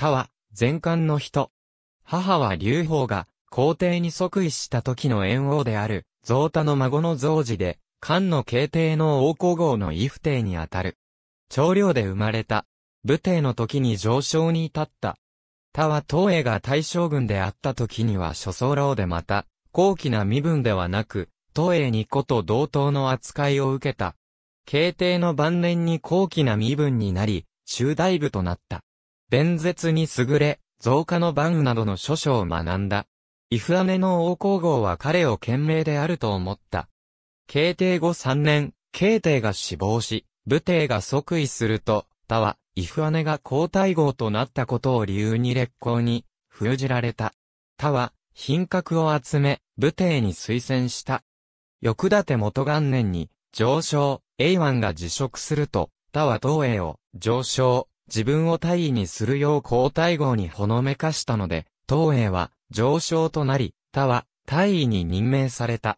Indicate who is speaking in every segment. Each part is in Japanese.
Speaker 1: 他は、前漢の人。母は劉邦が、皇帝に即位した時の炎王である、増太の孫の増治で、漢の慶帝の王皇后の衣府帝にあたる。長領で生まれた。武帝の時に上昇に至った。他は東映が大将軍であった時には諸僧老でまた、高貴な身分ではなく、東映に子と同等の扱いを受けた。慶帝の晩年に高貴な身分になり、中大部となった。弁舌に優れ、増加の番などの書書を学んだ。イフアネの王皇后は彼を賢明であると思った。慶帝後3年、慶帝が死亡し、武帝が即位すると、他は、イフアネが皇太后となったことを理由に烈行に、封じられた。他は、品格を集め、武帝に推薦した。翌立元元年に、上昇、永安が辞職すると、他は東英を、上昇、自分を大尉にするよう皇太后にほのめかしたので、東英は上昇となり、他は大尉に任命された。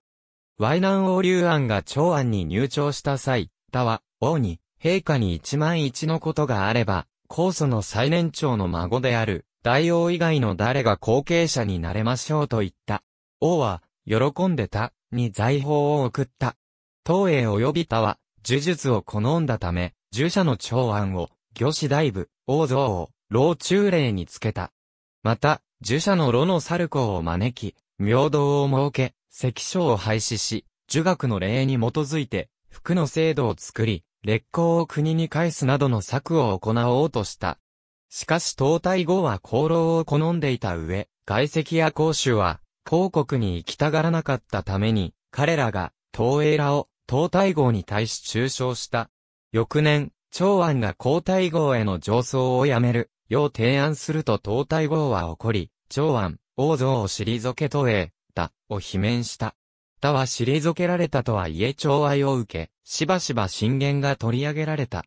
Speaker 1: 淮南王劉安が長安に入朝した際、他は王に陛下に一万一のことがあれば、皇祖の最年長の孫である大王以外の誰が後継者になれましょうと言った。王は喜んでたに財宝を送った。東英及び他は呪術を好んだため、従者の長安を魚子大部、王像を、老中霊につけた。また、儒者の炉の猿子を招き、明道を設け、関所を廃止し、儒学の礼に基づいて、服の制度を作り、烈行を国に返すなどの策を行おうとした。しかし東大後は功労を好んでいた上、外籍や公主は、広国に行きたがらなかったために、彼らが、東映らを、東大号に対し中傷した。翌年、長安が皇太后への上層をやめる、よう提案すると東太后は怒り、長安、王像を退けとえ、た、を罷免した。他は退けられたとはいえ長愛を受け、しばしば進言が取り上げられた。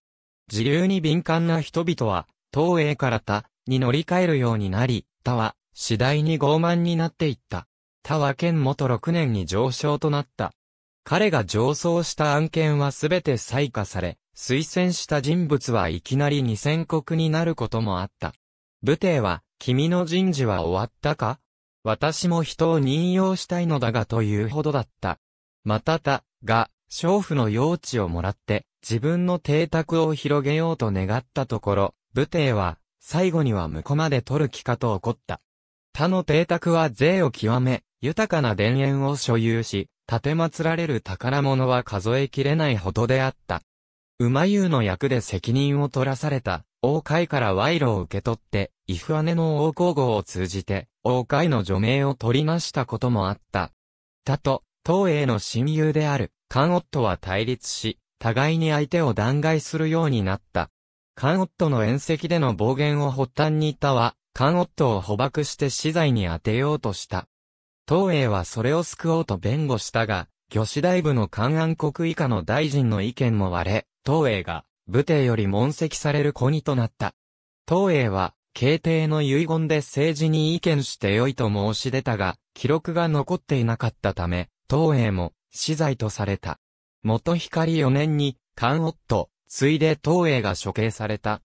Speaker 1: 自流に敏感な人々は、東栄から他に乗り換えるようになり、他は次第に傲慢になっていった。他は県元6年に上昇となった。彼が上奏した案件はすべて採火され、推薦した人物はいきなり二千国になることもあった。武帝は、君の人事は終わったか私も人を任用したいのだがというほどだった。またた、が、娼婦の用地をもらって、自分の邸宅を広げようと願ったところ、武帝は、最後には向こうまで取る気かと怒った。他の邸宅は税を極め、豊かな田園を所有し、建て祀られる宝物は数えきれないほどであった。馬優の役で責任を取らされた、王海から賄賂を受け取って、イフ姉の王皇后を通じて、王海の除名を取りなしたこともあった。他と、東英の親友である、カンオットは対立し、互いに相手を弾劾するようになった。カンオットの宴席での暴言を発端にいたは、カンオットを捕獲して死罪に当てようとした。東映はそれを救おうと弁護したが、魚子大部の関安国以下の大臣の意見も割れ、東映が武帝より問責される子にとなった。東映は、慶帝の遺言で政治に意見してよいと申し出たが、記録が残っていなかったため、東映も死罪とされた。元光4年に、関夫、ついで東映が処刑された。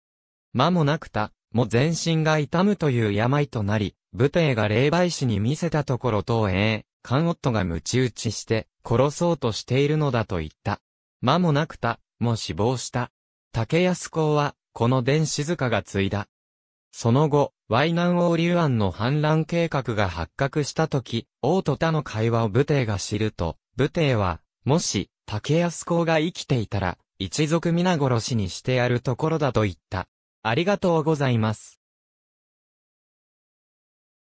Speaker 1: 間もなくた、も全身が痛むという病となり、武帝が霊媒師に見せたところ東ええ、ン夫が鞭打ちして、殺そうとしているのだと言った。間もなくた、も死亡した。竹安公は、この伝静かが継いだ。その後、淮南王流案の反乱計画が発覚した時、王と他の会話を武帝が知ると、武帝は、もし、竹安公が生きていたら、一族皆殺しにしてやるところだと言った。ありがとうございます。